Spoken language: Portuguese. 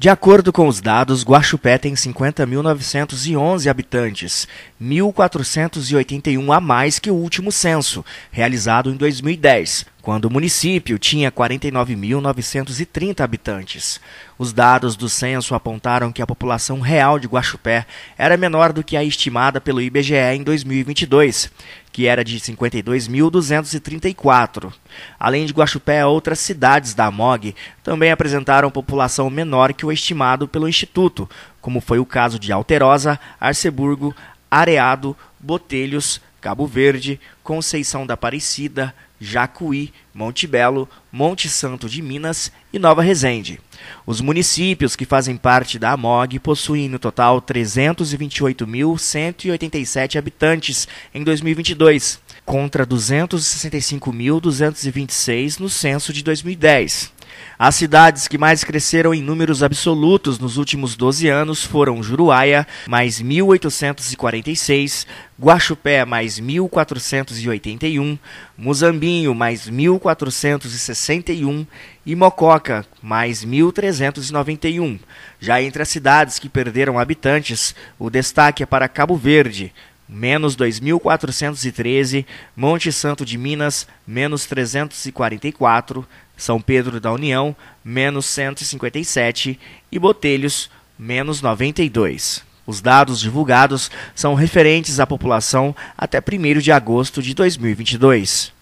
De acordo com os dados, Guaxupé tem 50.911 habitantes, 1.481 a mais que o último censo, realizado em 2010, quando o município tinha 49.930 habitantes. Os dados do censo apontaram que a população real de Guaxupé era menor do que a estimada pelo IBGE em 2022, que era de 52.234. Além de Guaxupé, outras cidades da AMOG também apresentaram população menor que o estimado pelo Instituto, como foi o caso de Alterosa, Arceburgo, Areado, Botelhos, Cabo Verde, Conceição da Aparecida, Jacuí, Monte Belo, Monte Santo de Minas e Nova Resende. Os municípios que fazem parte da AMOG possuem no total 328.187 habitantes em 2022, contra 265.226 no censo de 2010. As cidades que mais cresceram em números absolutos nos últimos 12 anos foram Juruáia, mais 1.846, Guaxupé, mais 1.481, Muzambinho, mais 1.461 e Mococa, mais 1.391. Já entre as cidades que perderam habitantes, o destaque é para Cabo Verde, menos 2.413, Monte Santo de Minas, menos 344, São Pedro da União, menos 157 e Botelhos, menos 92. Os dados divulgados são referentes à população até 1 de agosto de 2022.